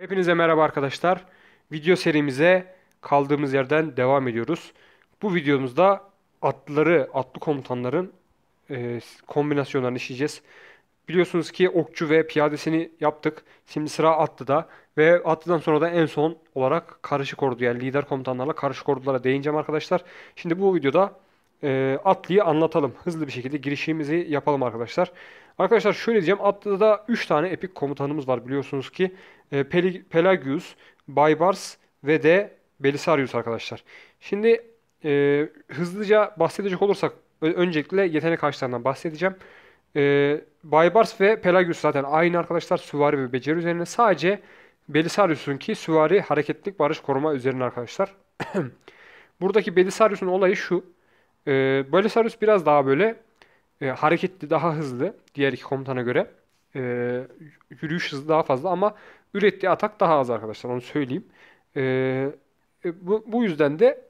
Hepinize merhaba arkadaşlar. Video serimize kaldığımız yerden devam ediyoruz. Bu videomuzda atları, atlı komutanların e, kombinasyonlarını işleyeceğiz. Biliyorsunuz ki okçu ve piyadesini yaptık. Şimdi sıra atlıda ve atlıdan sonra da en son olarak karışık ordu yani lider komutanlarla karışık ordulara değineceğim arkadaşlar. Şimdi bu videoda e, atlıyı anlatalım. Hızlı bir şekilde girişimizi yapalım arkadaşlar. Arkadaşlar şöyle diyeceğim. Atlı'da da 3 tane epik komutanımız var biliyorsunuz ki. Ee, Pel Pelagius, Baybars ve de Belisarius arkadaşlar. Şimdi e, hızlıca bahsedecek olursak öncelikle yetenek ağaçlarından bahsedeceğim. E, Baybars ve Pelagius zaten aynı arkadaşlar süvari ve beceri üzerine. Sadece Belisarius'un ki süvari hareketlik barış koruma üzerine arkadaşlar. Buradaki Belisarius'un olayı şu. E, Belisarius biraz daha böyle e, hareketli daha hızlı diğer iki komutana göre. E, yürüyüş hızı daha fazla ama ürettiği atak daha az arkadaşlar onu söyleyeyim. Ee, e, bu, bu yüzden de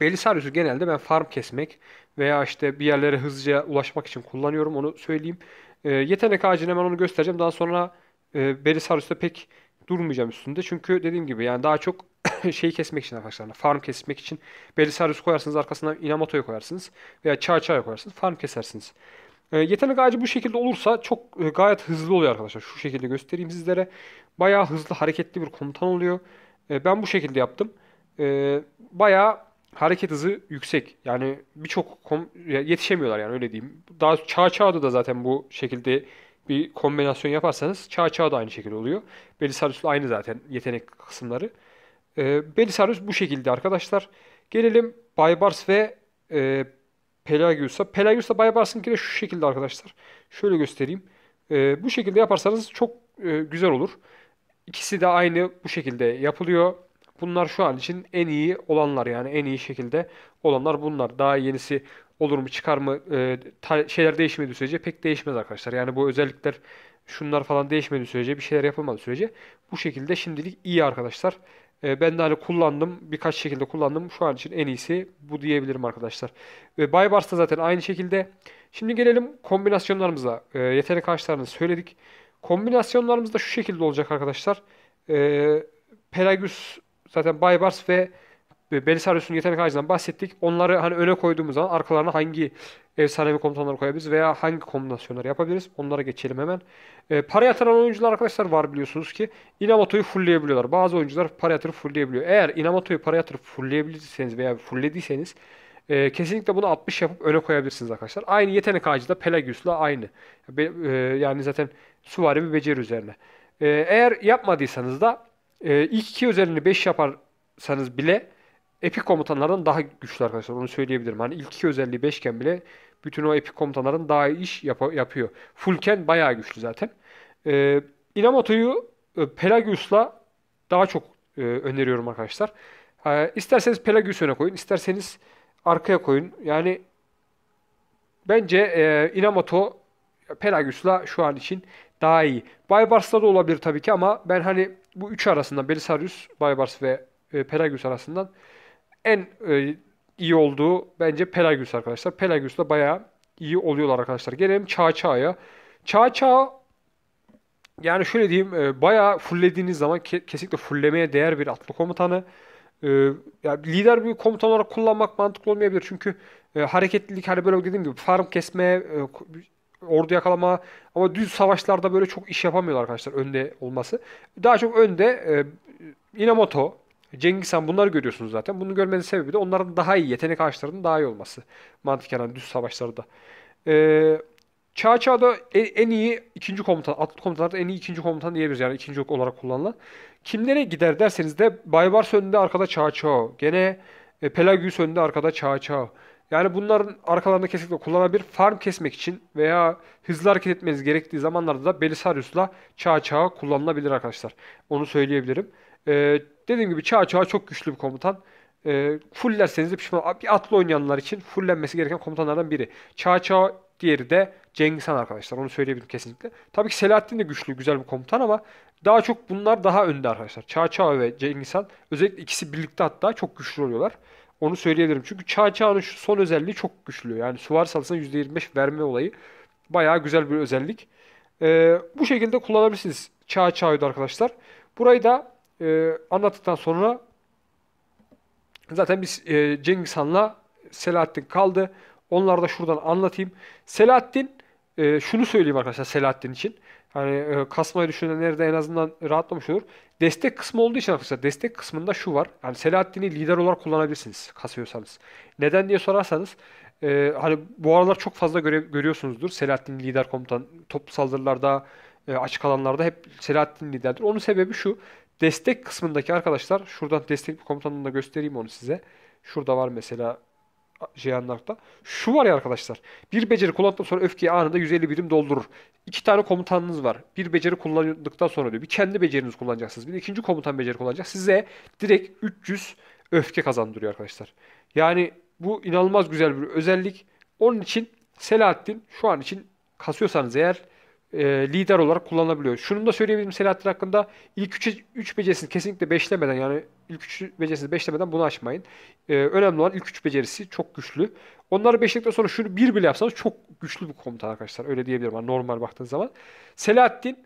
Belisarius'u genelde ben farm kesmek veya işte bir yerlere hızlıca ulaşmak için kullanıyorum onu söyleyeyim. E, yetenek ağacını hemen onu göstereceğim. Daha sonra e, Belisarius'ta pek durmayacağım üstünde. Çünkü dediğim gibi yani daha çok şeyi kesmek için arkadaşlar, farm kesmek için Belisarius koyarsınız arkasına Inamoto'yu koyarsınız veya Çağçağ'ı koyarsınız farm kesersiniz. E, yetenek ağacı bu şekilde olursa çok e, gayet hızlı oluyor arkadaşlar. Şu şekilde göstereyim sizlere. Bayağı hızlı hareketli bir komutan oluyor. E, ben bu şekilde yaptım. E, bayağı hareket hızı yüksek. Yani birçok yetişemiyorlar yani öyle diyeyim. Daha çağ çağda da zaten bu şekilde bir kombinasyon yaparsanız çağ çağ aynı şekilde oluyor. Belisarius'la aynı zaten yetenek kısımları. E, Belisarius bu şekilde arkadaşlar. Gelelim Baybars ve e, Pelagius'a. Pelagius'la Baybars'ınki de şu şekilde arkadaşlar. Şöyle göstereyim. E, bu şekilde yaparsanız çok e, güzel olur. İkisi de aynı bu şekilde yapılıyor. Bunlar şu an için en iyi olanlar yani en iyi şekilde olanlar bunlar. Daha yenisi olur mu çıkar mı e, şeyler değişmediği sürece pek değişmez arkadaşlar. Yani bu özellikler şunlar falan değişmediği sürece bir şeyler yapılmadığı sürece bu şekilde şimdilik iyi arkadaşlar. Ee, ben de hani kullandım. Birkaç şekilde kullandım. Şu an için en iyisi bu diyebilirim arkadaşlar. E, Baybars'ta zaten aynı şekilde. Şimdi gelelim kombinasyonlarımıza. E, yetenek ağaçlarını söyledik. Kombinasyonlarımız da şu şekilde olacak arkadaşlar. E, ee, Pelagus zaten Baybars ve Belisarius'un yetenek ağacından bahsettik. Onları hani öne koyduğumuz zaman arkalarına hangi efsanevi komutanları koyabiliriz veya hangi kombinasyonları yapabiliriz? Onlara geçelim hemen. E, ee, para yatıran oyuncular arkadaşlar var biliyorsunuz ki Inamoto'yu fullleyebiliyorlar. Bazı oyuncular para yatırıp fullleyebiliyor. Eğer Inamoto'yu para yatırıp fullleyebilirseniz veya fullediyseniz e, kesinlikle bunu 60 yapıp öne koyabilirsiniz arkadaşlar. Aynı yetenek ağacı da Pelagius'la aynı. Be, e, yani zaten suvari bir beceri üzerine. E, eğer yapmadıysanız da e, ilk iki özelliğini 5 yaparsanız bile epik komutanların daha güçlü arkadaşlar. Onu söyleyebilirim. Hani ilk iki özelliği 5 bile bütün o epik komutanların daha iyi iş yap- yapıyor. Fulken bayağı güçlü zaten. Ee, Inamoto'yu e, Pelagius'la daha çok e, öneriyorum arkadaşlar. Ee, isterseniz Pelagius öne koyun, isterseniz arkaya koyun. Yani bence e, Inamoto Pelagius'la şu an için daha iyi. Baybars'la da olabilir tabii ki ama ben hani bu üç arasından Belisarius, Baybars ve e, Pelagius arasından en e, iyi olduğu bence Pelagius arkadaşlar. Pelagius da bayağı iyi oluyorlar arkadaşlar. Gelelim Çağçağ'a. Çağçağ yani şöyle diyeyim e, bayağı fullediğiniz zaman ke- kesinlikle fullemeye değer bir atlı komutanı. E, yani lider bir komutan olarak kullanmak mantıklı olmayabilir. Çünkü e, hareketlilik hani böyle dediğim gibi farm kesmeye e, ordu yakalama ama düz savaşlarda böyle çok iş yapamıyorlar arkadaşlar önde olması. Daha çok önde e, Inamoto Cengiz Han bunları görüyorsunuz zaten. Bunu görmenin sebebi de onların daha iyi, yetenek ağaçlarının daha iyi olması. Mantıken hani düz savaşlarda. Ee, Çağ Çağ'da en, iyi ikinci komutan, atlı komutanlarda en iyi ikinci komutan diyebiliriz. Yani ikinci olarak kullanılan. Kimlere gider derseniz de Baybars önünde arkada Çağ Çağ. Gene e, Pelagius önünde arkada Çağ Çağ. Yani bunların arkalarında kesinlikle kullanabilir. Farm kesmek için veya hızlı hareket etmeniz gerektiği zamanlarda da Belisarius'la çağ çağa kullanılabilir arkadaşlar. Onu söyleyebilirim. Ee, dediğim gibi Çağ Çağ çok güçlü bir komutan. Ee, fullerseniz de pişman. Bir atlı oynayanlar için fullenmesi gereken komutanlardan biri. Çağ Çağ diğeri de Cengiz Han arkadaşlar. Onu söyleyebilirim kesinlikle. Tabii ki Selahattin de güçlü, güzel bir komutan ama daha çok bunlar daha önde arkadaşlar. Çağ Çağ ve Cengiz Han özellikle ikisi birlikte hatta çok güçlü oluyorlar. Onu söyleyebilirim. Çünkü Çağ Çağ'ın şu son özelliği çok güçlü. Yani süvar salısına %25 verme olayı bayağı güzel bir özellik. Ee, bu şekilde kullanabilirsiniz Çağ Çağ'ı arkadaşlar. Burayı da e, anlattıktan sonra zaten biz e, Cengiz Han'la Selahattin kaldı. Onları da şuradan anlatayım. Selahattin e, şunu söyleyeyim arkadaşlar Selahattin için. Hani e, kasmayı düşünenlerde en azından rahatlamış olur. Destek kısmı olduğu için arkadaşlar destek kısmında şu var. Yani Selahattin'i lider olarak kullanabilirsiniz kasıyorsanız. Neden diye sorarsanız e, hani bu aralar çok fazla göre, görüyorsunuzdur. Selahattin lider komutan toplu saldırılarda e, açık alanlarda hep Selahattin liderdir. Onun sebebi şu. Destek kısmındaki arkadaşlar şuradan destek komutanını da göstereyim onu size. Şurada var mesela Jeanlark'ta. Şu var ya arkadaşlar. Bir beceri kullandıktan sonra öfkeyi anında 150 birim doldurur. İki tane komutanınız var. Bir beceri kullandıktan sonra diyor. Bir kendi beceriniz kullanacaksınız. Bir ikinci komutan beceri kullanacak. Size direkt 300 öfke kazandırıyor arkadaşlar. Yani bu inanılmaz güzel bir özellik. Onun için Selahattin şu an için kasıyorsanız eğer e, lider olarak kullanabiliyor. Şunu da söyleyebilirim Selahattin hakkında ilk 3 3 becerisini kesinlikle beşlemeden yani ilk 3 becerisini beşlemeden bunu açmayın. E, önemli olan ilk 3 becerisi çok güçlü. Onları beşledikten sonra şunu bir bile yapsanız çok güçlü bir komutan arkadaşlar. Öyle diyebilirim yani normal baktığınız zaman. Selahattin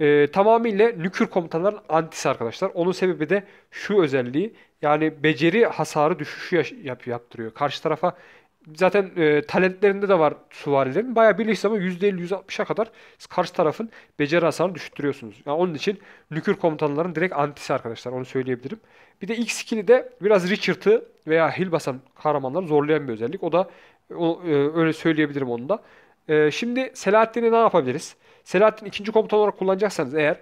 e, tamamıyla nükür komutanların antisi arkadaşlar. Onun sebebi de şu özelliği yani beceri hasarı düşüşü yapıyor yaptırıyor. Karşı tarafa zaten e, talentlerinde de var suvarilerin. Baya birleşti ama %50-160'a kadar karşı tarafın beceri hasarını düşürüyorsunuz. Yani onun için nükür komutanların direkt antisi arkadaşlar. Onu söyleyebilirim. Bir de X skill'i de biraz Richard'ı veya hil kahramanları zorlayan bir özellik. O da o, e, öyle söyleyebilirim onu da. E, şimdi Selahattin'i ne yapabiliriz? Selahattin ikinci komutan olarak kullanacaksanız eğer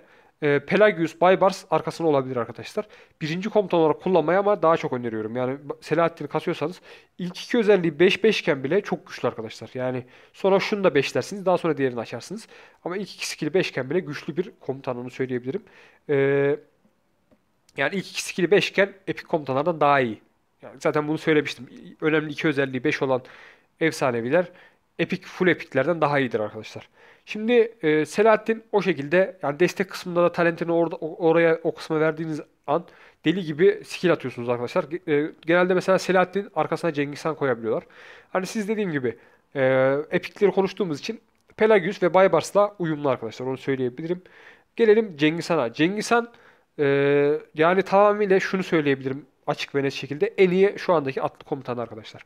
ee, Pelagius Baybars arkasında olabilir arkadaşlar. Birinci komutan olarak kullanmaya ama daha çok öneriyorum. Yani Selahattin'i kasıyorsanız ilk iki özelliği 5-5 iken bile çok güçlü arkadaşlar. Yani sonra şunu da 5 5'lersiniz daha sonra diğerini açarsınız. Ama ilk iki skill'i 5 iken bile güçlü bir komutan komutanını söyleyebilirim. E, yani ilk iki skill'i 5 iken epik komutanlardan daha iyi. Yani zaten bunu söylemiştim. Önemli iki özelliği 5 olan efsaneviler epik full epiklerden daha iyidir arkadaşlar. Şimdi e, Selahattin o şekilde yani destek kısmında da talentini orada oraya o kısma verdiğiniz an deli gibi skill atıyorsunuz arkadaşlar. E, genelde mesela Selahattin arkasına Cengiz Han koyabiliyorlar. Hani siz dediğim gibi e, epikleri konuştuğumuz için Pelagius ve Baybars'la uyumlu arkadaşlar onu söyleyebilirim. Gelelim Cengiz Han'a. Cengiz Han e, yani tamamıyla şunu söyleyebilirim Açık ve net şekilde Eliye şu andaki atlı komutan arkadaşlar.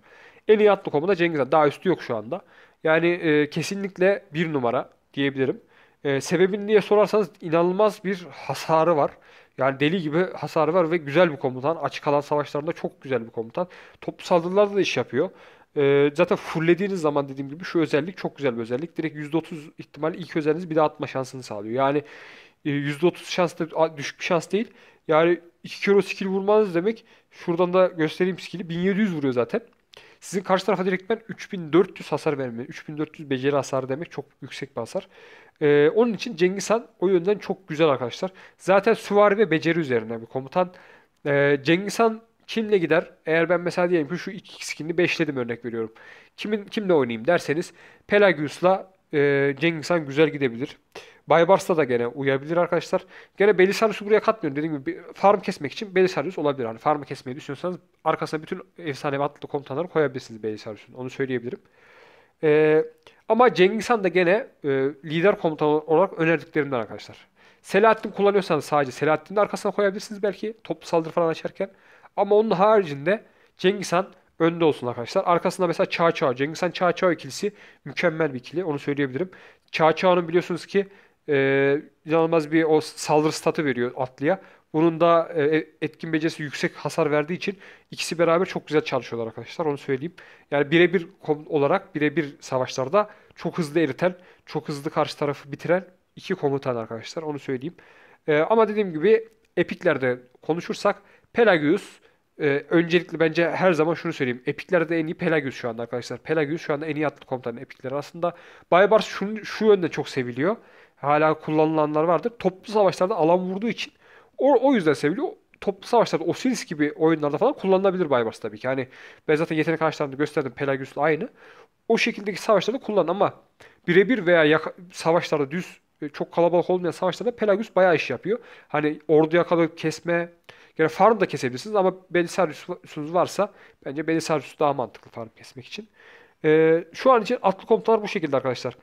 Eliye atlı komutanı Cengiz Han. Daha üstü yok şu anda. Yani e, kesinlikle bir numara diyebilirim. E, sebebini diye sorarsanız inanılmaz bir hasarı var. Yani deli gibi hasarı var ve güzel bir komutan. Açık alan savaşlarında çok güzel bir komutan. Toplu saldırılarda da iş yapıyor. E, zaten fullediğiniz zaman dediğim gibi şu özellik çok güzel bir özellik. Direkt %30 ihtimal ilk özelliğiniz bir daha atma şansını sağlıyor. Yani %30 e, şans da düşük bir şans değil. Yani 2 kere o skill vurmanız demek. Şuradan da göstereyim skill'i. 1700 vuruyor zaten. Sizin karşı tarafa direktmen 3400 hasar verme. 3400 beceri hasarı demek çok yüksek bir hasar. Ee, onun için Cengiz Han o yönden çok güzel arkadaşlar. Zaten süvari ve beceri üzerine bir komutan. Ee, Cengiz Han kimle gider? Eğer ben mesela diyelim ki şu iki skinini beşledim örnek veriyorum. Kimin kimle oynayayım derseniz Pelagius'la e, Cengiz Han güzel gidebilir. Baybars'ta da gene uyabilir arkadaşlar. Gene Belisarius'u buraya katmıyorum. Dediğim gibi farm kesmek için Belisarius olabilir. Yani farmı kesmeyi düşünüyorsanız arkasına bütün efsane atlı komutanları koyabilirsiniz Belisarius'un. Onu söyleyebilirim. Ee, ama Cengiz Han da gene e, lider komutan olarak önerdiklerimden arkadaşlar. Selahattin kullanıyorsanız sadece Selahattin'i de arkasına koyabilirsiniz belki toplu saldırı falan açarken. Ama onun haricinde Cengiz Han önde olsun arkadaşlar. Arkasında mesela Çağçağ. Cengiz Han Çağçağ ikilisi mükemmel bir ikili. Onu söyleyebilirim. Çağçağ'ın biliyorsunuz ki e, inanılmaz bir o saldırı statı veriyor atlıya. Bunun da e, etkin becerisi yüksek hasar verdiği için ikisi beraber çok güzel çalışıyorlar arkadaşlar onu söyleyeyim. Yani birebir olarak birebir savaşlarda çok hızlı eriten, çok hızlı karşı tarafı bitiren iki komutan arkadaşlar onu söyleyeyim. E, ama dediğim gibi epiklerde konuşursak Pelagius e, öncelikli bence her zaman şunu söyleyeyim. Epiklerde en iyi Pelagius şu anda arkadaşlar. Pelagius şu anda en iyi atlı komutan Epikler. aslında. Baybars şunu, şu yönde çok seviliyor hala kullanılanlar vardır. Toplu savaşlarda alan vurduğu için o, o yüzden seviliyor. Toplu savaşlarda Osiris gibi oyunlarda falan kullanılabilir Baybars tabii ki. Hani ben zaten yetenek ağaçlarını gösterdim. Pelagus'la aynı. O şekildeki savaşlarda kullan ama birebir veya yaka, savaşlarda düz e, çok kalabalık olmayan savaşlarda Pelagius bayağı iş yapıyor. Hani orduya kadar kesme, yani farm da kesebilirsiniz ama Belisarius'unuz varsa bence Belisarius daha mantıklı farm kesmek için. Ee, şu an için atlı komutanlar bu şekilde arkadaşlar.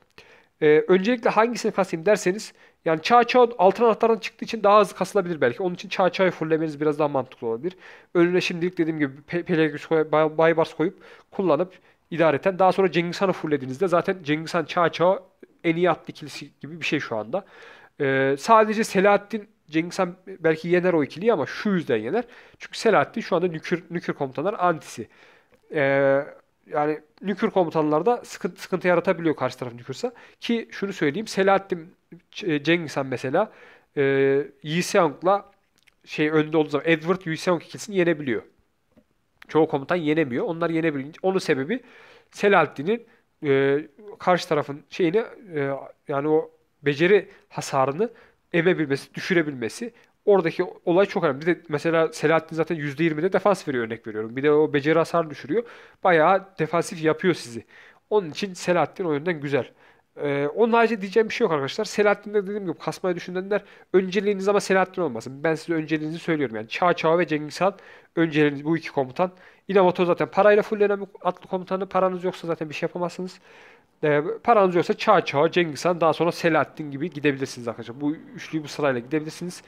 Ee, öncelikle hangisini kasayım derseniz yani çağ çağ altın anahtardan çıktığı için daha hızlı kasılabilir belki. Onun için çağ çağı fullemeniz biraz daha mantıklı olabilir. Önüne şimdilik dediğim gibi Pelagius Baybars koyup kullanıp idare idareten daha sonra Cengiz Han'ı fullediğinizde zaten Cengiz Han çağ çağ en iyi atlı ikilisi gibi bir şey şu anda. Ee, sadece Selahattin Cengiz Han belki yener o ikiliyi ama şu yüzden yener. Çünkü Selahattin şu anda nükür, nükür komutanlar antisi. Ee, yani nükür komutanlarda sıkıntı, sıkıntı yaratabiliyor karşı taraf nükürse. Ki şunu söyleyeyim Selahattin Cengiz Han mesela e, Yi Seong'la şey önde olduğu zaman Edward Yi Seong ikilisini yenebiliyor. Çoğu komutan yenemiyor. Onlar yenebilince onun sebebi Selahattin'in e, karşı tarafın şeyini e, yani o beceri hasarını emebilmesi, düşürebilmesi Oradaki olay çok önemli. Bir de mesela Selahattin zaten %20'de defans veriyor örnek veriyorum. Bir de o beceri hasar düşürüyor. Bayağı defansif yapıyor sizi. Onun için Selahattin o yönden güzel. Ee, onun harici diyeceğim bir şey yok arkadaşlar. Selahattin'de dediğim gibi kasmayı düşünenler önceliğiniz ama Selahattin olmasın. Ben size önceliğinizi söylüyorum. Yani Çağ Çağ ve Cengiz Han önceliğiniz bu iki komutan. İnamoto zaten parayla fullenen atlı komutanı. Paranız yoksa zaten bir şey yapamazsınız. Ee, paranız yoksa Çağ Çağ, Cengiz Han daha sonra Selahattin gibi gidebilirsiniz arkadaşlar. Bu üçlüyü bu sırayla gidebilirsiniz.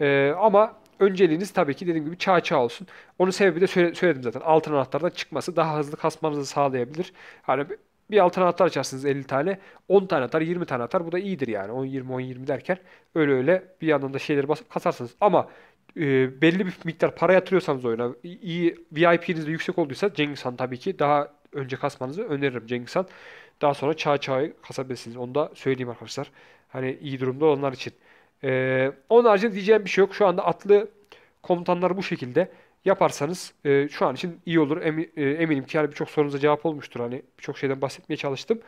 E, ama önceliğiniz tabii ki dediğim gibi çağ çağ olsun. Onun sebebi de söyledim zaten. Altın anahtardan çıkması daha hızlı kasmanızı sağlayabilir. Hani bir altın anahtar açarsınız 50 tane. 10 tane atar, 20 tane atar. Bu da iyidir yani. 10-20-10-20 derken öyle öyle bir yandan da şeyleri basıp kasarsınız. Ama e, belli bir miktar para yatırıyorsanız oyuna, iyi VIP'niz de yüksek olduysa Cengiz Han tabii ki daha önce kasmanızı öneririm Cengiz Han. Daha sonra çağ çağı kasabilirsiniz. Onu da söyleyeyim arkadaşlar. Hani iyi durumda olanlar için. Ee, onun haricinde diyeceğim bir şey yok. Şu anda atlı komutanlar bu şekilde yaparsanız e, şu an için iyi olur. Emi, e, eminim ki yani birçok sorunuza cevap olmuştur. Hani birçok şeyden bahsetmeye çalıştım.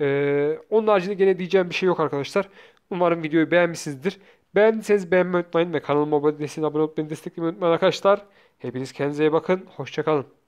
Ee, onun haricinde gene diyeceğim bir şey yok arkadaşlar. Umarım videoyu beğenmişsinizdir. Beğendiyseniz beğenmeyi unutmayın ve kanalıma abone değilseniz abone desteklemeyi unutmayın arkadaşlar. Hepiniz kendinize iyi bakın. Hoşçakalın.